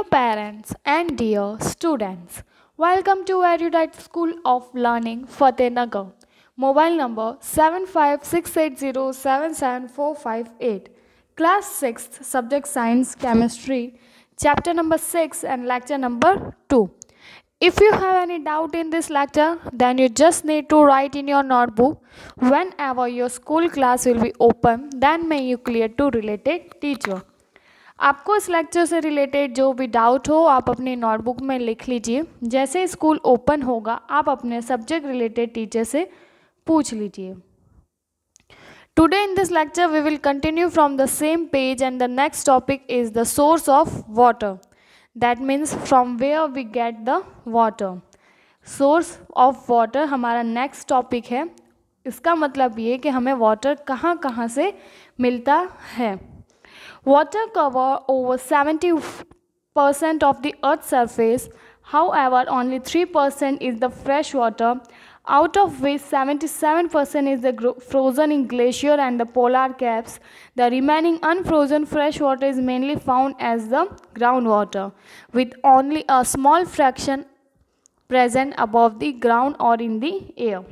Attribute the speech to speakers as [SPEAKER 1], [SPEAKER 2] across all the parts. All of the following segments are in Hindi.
[SPEAKER 1] Dear parents and dear students, welcome to Erudite School of Learning, Fatehnagar. Mobile number 7568077458. Class 6th, subject Science, Chemistry, chapter number 6 and lecture number 2. If you have any doubt in this lecture, then you just need to write in your notebook. Whenever your school class will be open, then may you clear to related teacher. आपको इस लेक्चर से रिलेटेड जो भी डाउट हो आप अपनी नोटबुक में लिख लीजिए जैसे स्कूल ओपन होगा आप अपने सब्जेक्ट रिलेटेड टीचर से पूछ लीजिए today in this lecture we will continue from the same page and the next topic is the source of water that means from where we get the water source of water हमारा नेक्स्ट टॉपिक है इसका मतलब ये कि हमें वाटर कहाँ कहाँ से मिलता है Water cover over 70% of the Earth's surface. However, only 3% is the fresh water, out of which 77% is the frozen in glacier and the polar caps. The remaining unfrozen fresh water is mainly found as the groundwater, with only a small fraction present above the ground or in the air.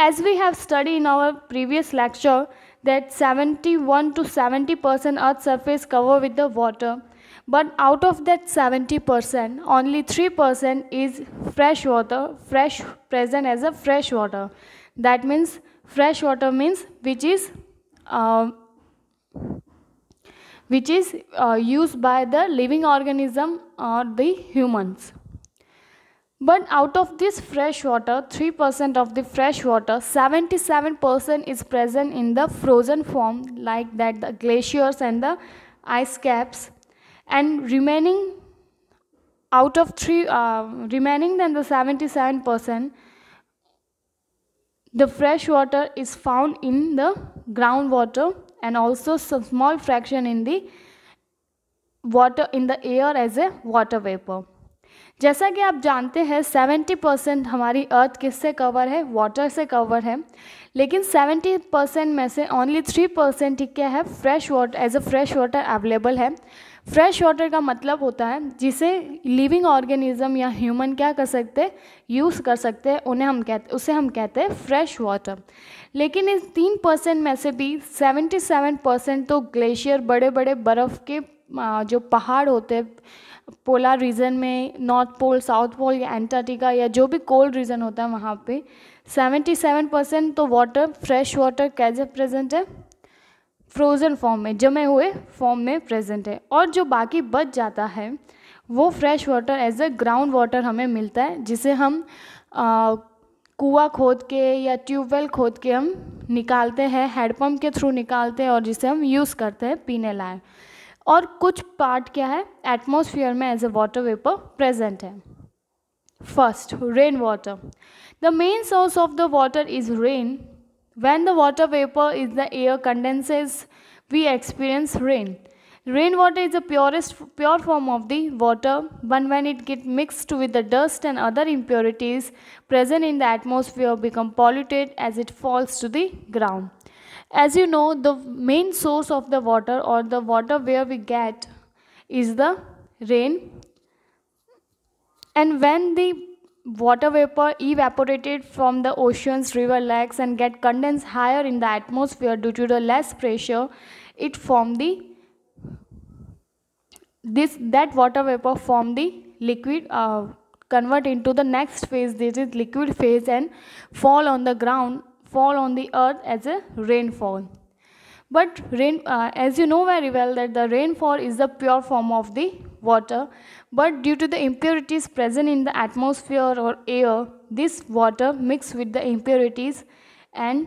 [SPEAKER 1] As we have studied in our previous lecture, that 71 to 70 percent earth surface cover with the water but out of that 70 percent only 3 percent is fresh water fresh present as a fresh water that means fresh water means which is uh, which is uh, used by the living organism or the humans but out of this fresh water, 3% of the fresh water, 77% is present in the frozen form like that the glaciers and the ice caps and remaining out of 3 uh, remaining than the 77% the fresh water is found in the groundwater and also some small fraction in the water in the air as a water vapor. जैसा कि आप जानते हैं सेवेंटी परसेंट हमारी अर्थ किससे कवर है वाटर से कवर है लेकिन सेवेंटी परसेंट में से ओनली थ्री परसेंट ही क्या है fresh water as a fresh water available है फ्रेश वाटर का मतलब होता है जिसे लिविंग ऑर्गेनिज्म या ह्यूमन क्या कर सकते यूज़ कर सकते हैं उन्हें हम कहते उसे हम कहते हैं फ्रेश वाटर लेकिन इस तीन परसेंट में से भी सेवेंटी सेवन परसेंट तो ग्लेशियर बड़े बड़े बर्फ़ के जो पहाड़ होते हैं पोलर रीजन में नॉर्थ पोल साउथ पोल या एंटार्टिका या जो भी कोल्ड रीजन होता है वहाँ पे 77 परसेंट तो वाटर फ्रेश वाटर कैसे प्रेजेंट है फ्रोज़न फॉर्म में जमे हुए फॉर्म में प्रेजेंट है और जो बाकी बच जाता है वो fresh water as a ground water हमें मिलता है जिसे हम कुआ खोद के या ट्यूबवेल खोद के हम निकालते हैं हैंडपम्प के थ्रू निकालते हैं और जिसे हम यूज़ करते हैं पीने लायक और कुछ पार्ट क्या है एटमोसफियर में as a water vapour present है first rain water the main source of the water is rain when the water vapour is the air condenses we experience rain rain water is the purest pure form of the water one when it get mixed with the dust and other impurities present in the atmosphere become polluted as it falls to the ground As you know, the main source of the water or the water where we get is the rain. And when the water vapor evaporated from the oceans, river lakes and get condensed higher in the atmosphere due to the less pressure, it form the this that water vapor form the liquid uh, convert into the next phase this is liquid phase and fall on the ground fall on the earth as a rainfall. But rain, uh, as you know very well that the rainfall is the pure form of the water. But due to the impurities present in the atmosphere or air, this water mix with the impurities and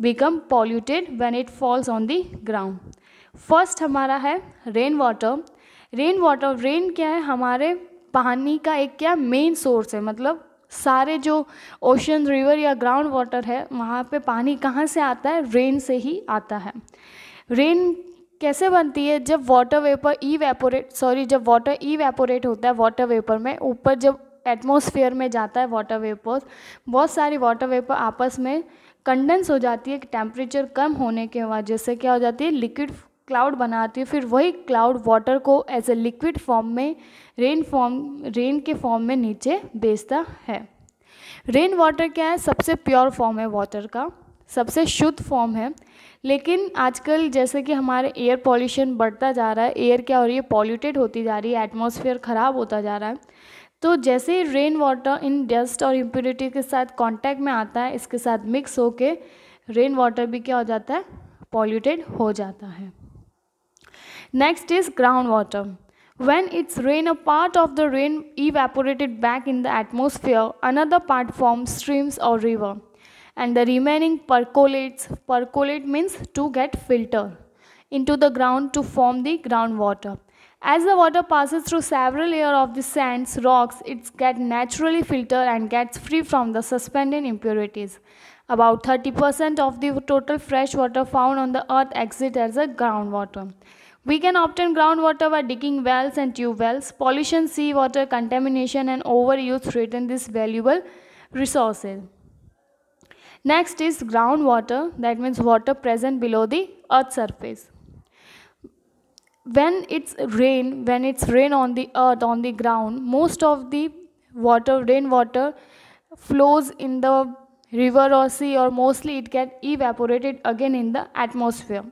[SPEAKER 1] become polluted when it falls on the ground. first hamara hai rain water rain water rain kya hai hamare पानी का एक क्या मेन सोर्स है मतलब सारे जो ओशन रिवर या ग्राउंड वाटर है वहाँ पे पानी कहाँ से आता है रेन से ही आता है रेन कैसे बनती है जब water vapour evaporate sorry जब वाटर ई वेपोरेट होता है वाटर वेपर में ऊपर जब एटमोसफियर में जाता है वाटर वेपर बहुत सारी वाटर वेपर आपस में कंडेंस हो जाती है टेम्परेचर कम होने के वजह से क्या हो जाती है लिक्विड क्लाउड बनाती है फिर वही क्लाउड वाटर को एज ए लिक्विड फॉर्म में रेन फॉर्म रेन के फॉर्म में नीचे बेचता है रेन वाटर क्या है सबसे प्योर फॉर्म है वाटर का सबसे शुद्ध फॉर्म है लेकिन आजकल जैसे कि हमारे एयर पॉल्यूशन बढ़ता जा रहा है एयर क्या हो रही है पॉल्यूटेड होती जा रही है एटमोसफियर ख़राब होता जा रहा है तो जैसे ही रेन वाटर इन डस्ट और इम्प्यूरिटी के साथ कांटेक्ट में आता है इसके साथ मिक्स होके रेन वाटर भी क्या हो जाता है पॉल्यूटेड हो जाता है Next is groundwater. When it's rain, a part of the rain evaporated back in the atmosphere, another part forms streams or river, and the remaining percolates. Percolate means to get filtered into the ground to form the groundwater. As the water passes through several layers of the sands, rocks, it gets naturally filtered and gets free from the suspended impurities. About 30% of the total fresh water found on the earth exits as a groundwater. We can obtain groundwater by digging wells and tube wells. Pollution, seawater contamination and overuse threaten this valuable resources. Next is groundwater, that means water present below the earth's surface. When it's rain, when it's rain on the earth, on the ground, most of the water, rainwater flows in the river or sea or mostly it gets evaporated again in the atmosphere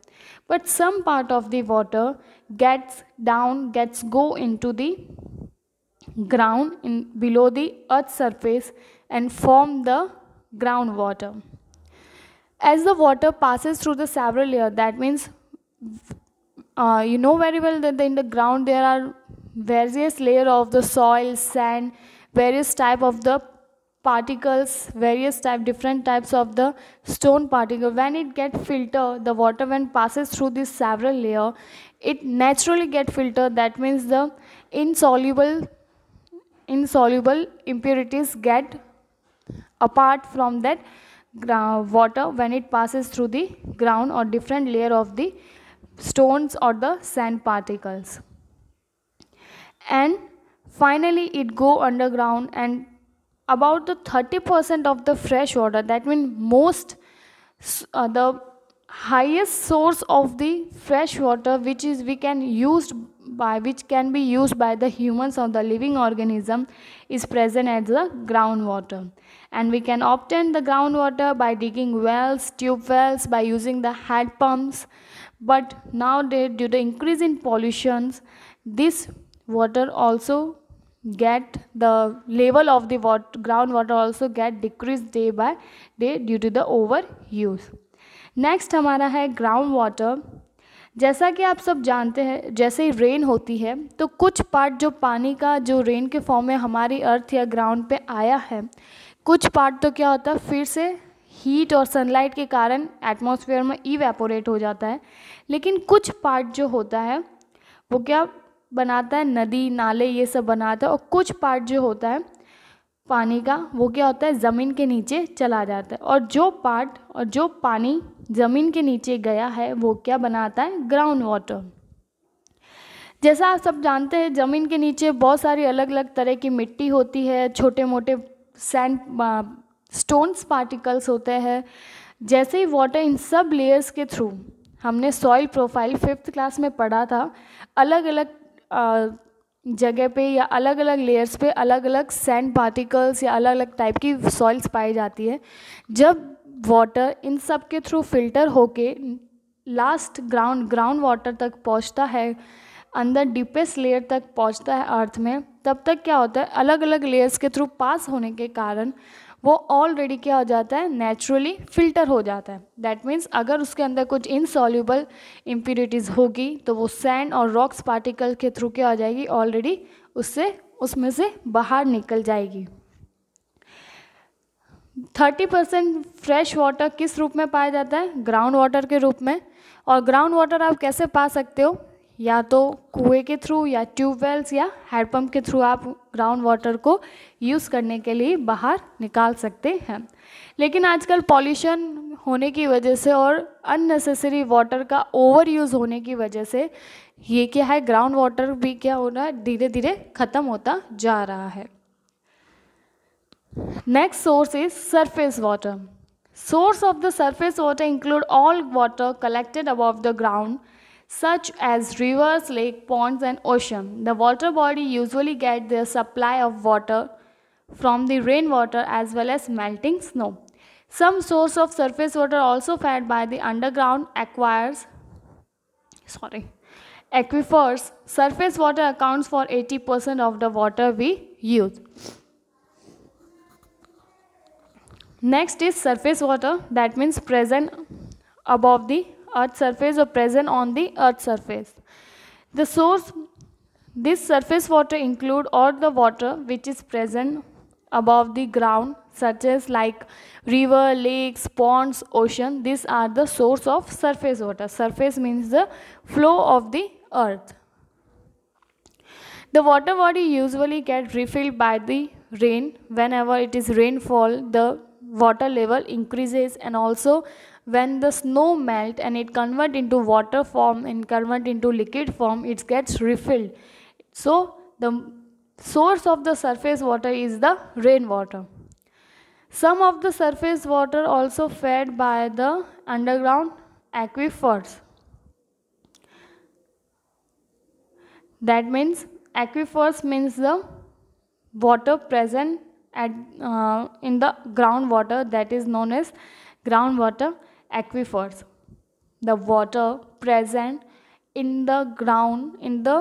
[SPEAKER 1] but some part of the water gets down gets go into the ground in below the earth surface and form the groundwater as the water passes through the several layer that means uh, you know very well that in the ground there are various layer of the soil sand various type of the particles various type different types of the stone particle when it get filter the water when passes through this several layer it naturally get filtered that means the insoluble insoluble impurities get apart from that water when it passes through the ground or different layer of the stones or the sand particles and finally it go underground and about the 30% of the fresh water that means most uh, the highest source of the fresh water which is we can used by which can be used by the humans or the living organism is present as the groundwater and we can obtain the groundwater by digging wells tube wells by using the hand pumps but now, due to increase in pollutions this water also get the level of the water, groundwater also get decreased day by day due to the overuse. Next हमारा है ग्राउंड वाटर जैसा कि आप सब जानते हैं जैसे ही रेन होती है तो कुछ पार्ट जो पानी का जो रेन के फॉर्म में हमारी अर्थ या ग्राउंड पे आया है कुछ पार्ट तो क्या होता है फिर से हीट और सनलाइट के कारण एटमॉस्फेयर में ईवेपोरेट हो जाता है लेकिन कुछ पार्ट जो होता है वो क्या बनाता है नदी नाले ये सब बनाता है और कुछ पार्ट जो होता है पानी का वो क्या होता है ज़मीन के नीचे चला जाता है और जो पार्ट और जो पानी ज़मीन के नीचे गया है वो क्या बनाता है ग्राउंड वाटर जैसा आप सब जानते हैं ज़मीन के नीचे बहुत सारी अलग अलग तरह की मिट्टी होती है छोटे मोटे सैंड स्टोन्स पार्टिकल्स होते हैं जैसे ही वाटर इन सब लेयर्स के थ्रू हमने सॉइल प्रोफाइल फिफ्थ क्लास में पढ़ा था अलग अलग जगह पे या अलग अलग लेयर्स पे अलग अलग सैंड पार्टिकल्स या अलग अलग टाइप की सॉइल्स पाई जाती है जब वाटर इन सब के थ्रू फिल्टर होके लास्ट ग्राउंड ग्राउंड वाटर तक पहुंचता है अंदर डीपेस्ट लेयर तक पहुंचता है अर्थ में तब तक क्या होता है अलग अलग लेयर्स के थ्रू पास होने के कारण वो ऑलरेडी क्या हो जाता है नेचुरली फिल्टर हो जाता है दैट मीन्स अगर उसके अंदर कुछ इनसॉल्यूबल इम्प्योरिटीज़ होगी तो वो सैंड और रॉक्स पार्टिकल के थ्रू क्या हो जाएगी ऑलरेडी उससे उसमें से बाहर निकल जाएगी थर्टी परसेंट फ्रेश वाटर किस रूप में पाया जाता है ग्राउंड वाटर के रूप में और ग्राउंड वाटर आप कैसे पा सकते हो या तो कुएँ के थ्रू या ट्यूबवेल्स या हैंडपम्प के थ्रू आप ग्राउंड वाटर को यूज़ करने के लिए बाहर निकाल सकते हैं लेकिन आजकल पॉल्यूशन होने की वजह से और अननेसेसरी वाटर का ओवर यूज़ होने की वजह से ये क्या है ग्राउंड वाटर भी क्या हो रहा है धीरे धीरे ख़त्म होता जा रहा है next source is surface water source of the surface water include all water collected above the ground such as rivers, lakes, ponds and ocean. The water body usually get their supply of water from the rainwater as well as melting snow. Some source of surface water also fed by the underground aquifers. Sorry, aquifers. Surface water accounts for 80% of the water we use. Next is surface water that means present above the earth surface or present on the earth surface. The source, this surface water include all the water which is present above the ground such as like river, lakes, ponds, ocean. These are the source of surface water. Surface means the flow of the earth. The water body usually get refilled by the rain. Whenever it is rainfall, the water level increases and also when the snow melt and it convert into water form and convert into liquid form it gets refilled so the source of the surface water is the rainwater some of the surface water also fed by the underground aquifers that means aquifers means the water present at, uh, in the groundwater that is known as groundwater aquifers the water present in the ground in the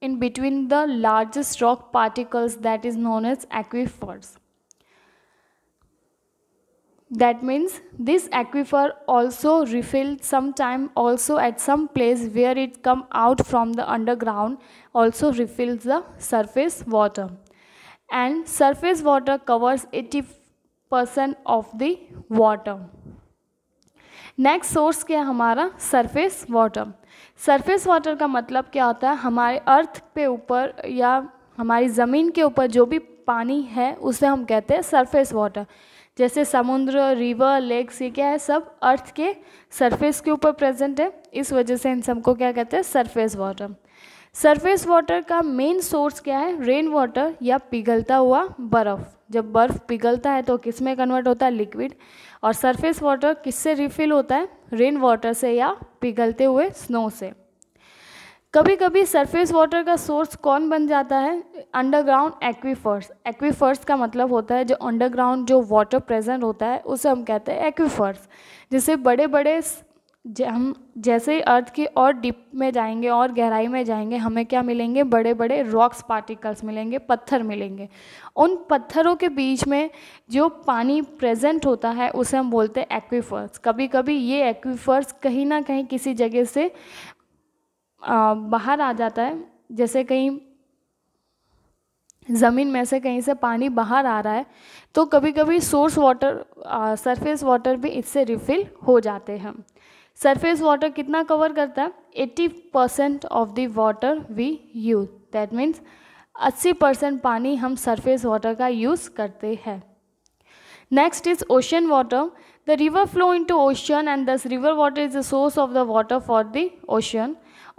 [SPEAKER 1] in between the largest rock particles that is known as aquifers that means this aquifer also refilled sometime also at some place where it come out from the underground also refills the surface water and surface water covers 80% of the water next source क्या है हमारा सरफेस वाटर सरफेस वाटर का मतलब क्या होता है हमारे अर्थ पे ऊपर या हमारी ज़मीन के ऊपर जो भी पानी है उसे हम कहते हैं सरफेस वाटर जैसे समुद्र रिवर लेक्स ये क्या है सब अर्थ के सरफेस के ऊपर प्रेजेंट है इस वजह से इन सबको क्या कहते हैं सरफेस वाटर सरफेस वाटर का मेन सोर्स क्या है रेन वाटर या पिघलता हुआ बर्फ़ जब बर्फ़ पिघलता है तो किस में कन्वर्ट होता है लिक्विड और सरफेस वाटर किससे रिफिल होता है रेन वाटर से या पिघलते हुए स्नो से कभी कभी सरफेस वाटर का सोर्स कौन बन जाता है अंडरग्राउंड एक्वीफर्स एक्वीफर्स का मतलब होता है जो अंडरग्राउंड जो वाटर प्रेजेंट होता है उसे हम कहते हैं एक्वीफर्स जिसे बड़े बड़े हम जैसे ही अर्थ के और डीप में जाएंगे और गहराई में जाएंगे हमें क्या मिलेंगे बड़े बड़े रॉक्स पार्टिकल्स मिलेंगे पत्थर मिलेंगे उन पत्थरों के बीच में जो पानी प्रेजेंट होता है उसे हम बोलते हैं एक्वीफर्स कभी कभी ये एक्वीफर्स कहीं ना कहीं किसी जगह से आ, बाहर आ जाता है जैसे कहीं ज़मीन में से कहीं से पानी बाहर आ रहा है तो कभी कभी सोर्स वाटर सरफेस वाटर भी इससे रिफ़िल हो जाते हैं सरफेस वाटर कितना कवर करता है eighty percent of the water we use that means अस्सी परसेंट पानी हम सरफेस वाटर का यूज़ करते हैं next is ocean water the river flow into ocean and this river water is the source of the water for the ocean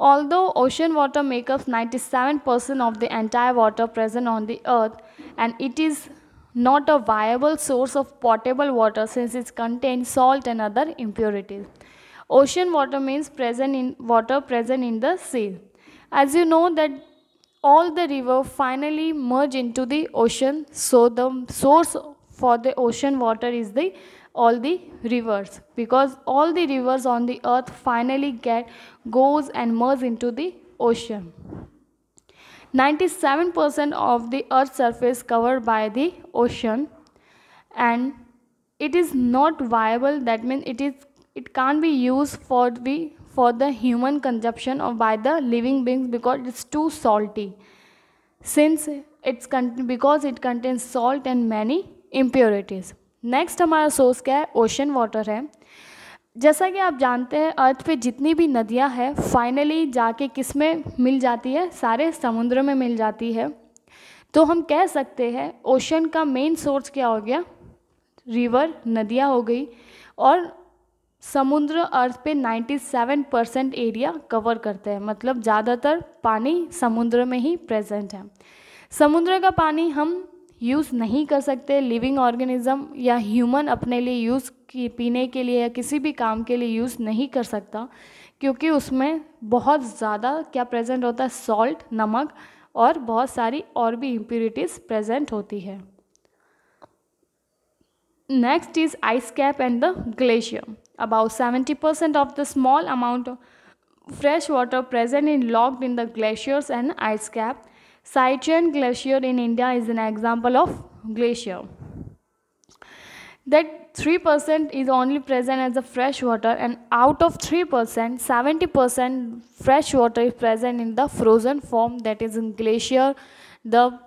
[SPEAKER 1] although ocean water make up ninety seven percent of the entire water present on the earth and it is not a viable source of portable water since is contain salt and other impurities Ocean water means present in water present in the sea. As you know that all the river finally merge into the ocean so the source for the ocean water is the all the rivers because all the rivers on the earth finally get goes and merge into the ocean 97% of the earth's surface covered by the ocean and it is not viable that means it is it can be use for be for the human consumption और by the living beings because it's too salty since it's because it contain salt and many impurities next हमारा सोर्स क्या है ओशन वाटर है जैसा कि आप जानते हैं अर्थ पे जितनी भी नदियाँ हैं फाइनली जाके किस में मिल जाती है सारे समुद्र में मिल जाती है तो हम कह सकते हैं ओशन का मेन सोर्स क्या हो गया रिवर नदियाँ हो गई और समुद्र अर्थ पे 97 परसेंट एरिया कवर करते हैं मतलब ज़्यादातर पानी समुद्र में ही प्रेजेंट है समुद्र का पानी हम यूज़ नहीं कर सकते लिविंग ऑर्गेनिज्म या ह्यूमन अपने लिए यूज़ पीने के लिए या किसी भी काम के लिए यूज़ नहीं कर सकता क्योंकि उसमें बहुत ज़्यादा क्या प्रेजेंट होता है सॉल्ट नमक और बहुत सारी और भी इम्प्यूरिटीज़ प्रेजेंट होती है next is ice cap and the glacier About 70% of the small amount of fresh water present is locked in the glaciers and ice cap. Sichuan Glacier in India is an example of glacier. That 3% is only present as a fresh water and out of 3%, 70% fresh water is present in the frozen form that is in glacier, the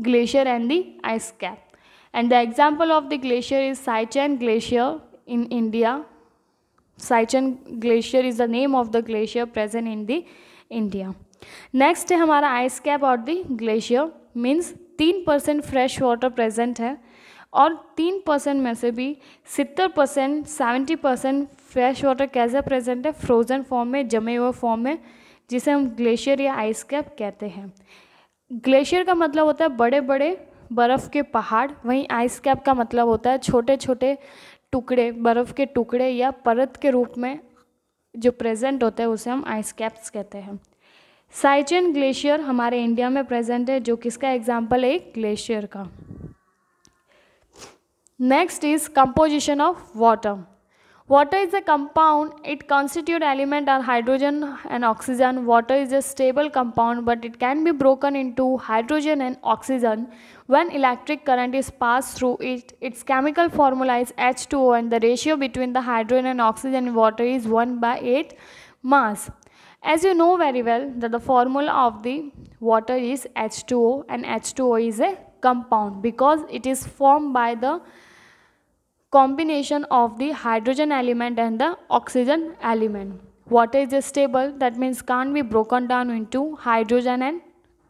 [SPEAKER 1] glacier and the ice cap. And the example of the glacier is Saichen Glacier in India. Saichen Glacier is the name of the glacier present in the India. Next है हमारा ice cap or the glacier means तीन परसेंट फ्रेश वाटर hai है और तीन परसेंट में से भी सत्तर percent seventy percent fresh water कैसे प्रेजेंट है फ्रोज़न फॉर्म में जमे हुए फॉर्म में जिसे हम ग्लेशियर या आइस कैप कहते हैं ग्लेशियर का मतलब होता है बड़े बड़े बर्फ़ के पहाड़ वहीं आइस कैप का मतलब होता है छोटे छोटे टुकड़े बर्फ़ के टुकड़े या परत के रूप में जो प्रेजेंट होते हैं उसे हम आइस कैप्स कहते हैं साइचन ग्लेशियर हमारे इंडिया में प्रेजेंट है जो किसका एग्जाम्पल है ग्लेशियर का next is composition of water Water is a compound, it constitute element are hydrogen and oxygen. Water is a stable compound but it can be broken into hydrogen and oxygen. When electric current is passed through it, its chemical formula is H2O and the ratio between the hydrogen and oxygen in water is 1 by 8 mass. As you know very well that the formula of the water is H2O and H2O is a compound because it is formed by the combination of the hydrogen element and the oxygen element. Water is stable that means can't be broken down into hydrogen and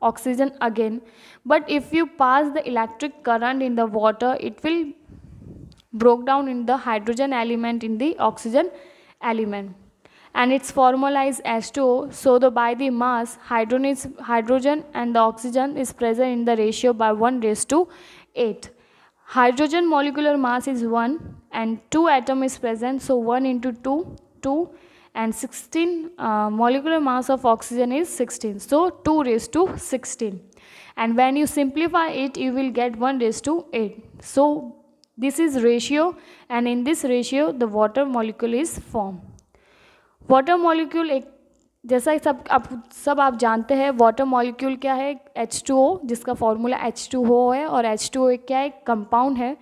[SPEAKER 1] oxygen again but if you pass the electric current in the water it will broke down in the hydrogen element in the oxygen element and its formula is H2O so the by the mass hydrogen, is, hydrogen and the oxygen is present in the ratio by 1 raised to 8 Hydrogen molecular mass is 1 and 2 atom is present. So 1 into 2, 2 and 16 uh, molecular mass of oxygen is 16. So 2 raised to 16. And when you simplify it, you will get 1 raised to 8. So this is ratio and in this ratio, the water molecule is formed. Water molecule जैसा सब आप सब आप जानते हैं वाटर मॉलिक्यूल क्या है एच टू ओ जिसका फॉर्मूला एच टू हो है और एच H2O क्या एक कंपाउंड है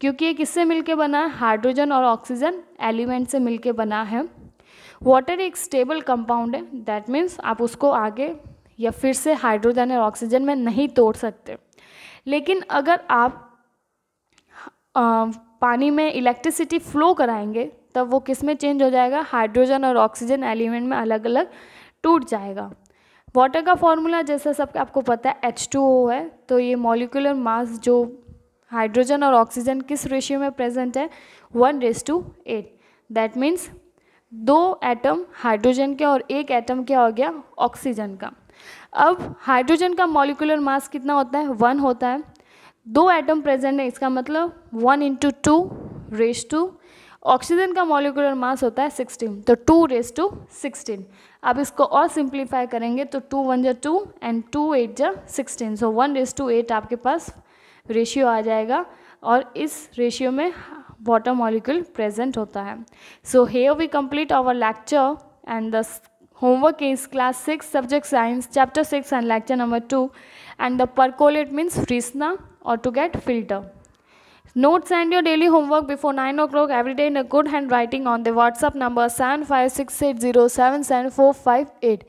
[SPEAKER 1] क्योंकि ये किससे मिलके बना है हाइड्रोजन और ऑक्सीजन एलिमेंट से मिलके बना है वाटर एक स्टेबल कंपाउंड है दैट मीन्स आप उसको आगे या फिर से हाइड्रोजन और ऑक्सीजन में नहीं तोड़ सकते लेकिन अगर आप आ, पानी में इलेक्ट्रिसिटी फ्लो कराएंगे तब वो किस में चेंज हो जाएगा हाइड्रोजन और ऑक्सीजन एलिमेंट में अलग अलग टूट जाएगा वाटर का फॉर्मूला जैसा सब आपको पता है एच टू ओ है तो ये मॉलिकुलर मास जो हाइड्रोजन और ऑक्सीजन किस रेशियो में प्रेजेंट है one ratio to eight that means दो एटम हाइड्रोजन के और एक एटम क्या हो गया ऑक्सीजन का अब हाइड्रोजन का मॉलिकुलर मास कितना होता है वन होता है दो एटम प्रेजेंट है इसका मतलब one into two ratio to oxygen का मॉलिकुलर मास होता है सिक्सटीन तो टू रेस टू सिक्सटीन अब इसको और सिंप्लीफाई करेंगे तो टू वन जर टू एंड टू एट जर sixteen so one ratio to eight आपके पास रेशियो आ जाएगा और इस रेशियो में वाटर मॉलिक्यूल प्रेजेंट होता है so here we complete our lecture and the homework is class six subject science chapter six and lecture number two and the percolate means फ्रीसना और to get filter notes and your daily homework before nine o'clock in a good handwriting on the WhatsApp number seven five six eight zero seven seven four five eight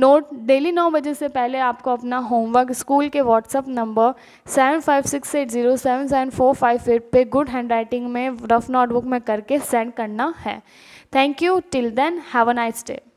[SPEAKER 1] note daily नौ बजे से पहले आपको अपना होमवर्क स्कूल के WhatsApp number seven five six eight zero seven seven four five eight पर गुड हैंड राइटिंग में रफ नोटबुक में करके सेंड करना है thank you till then have a nice day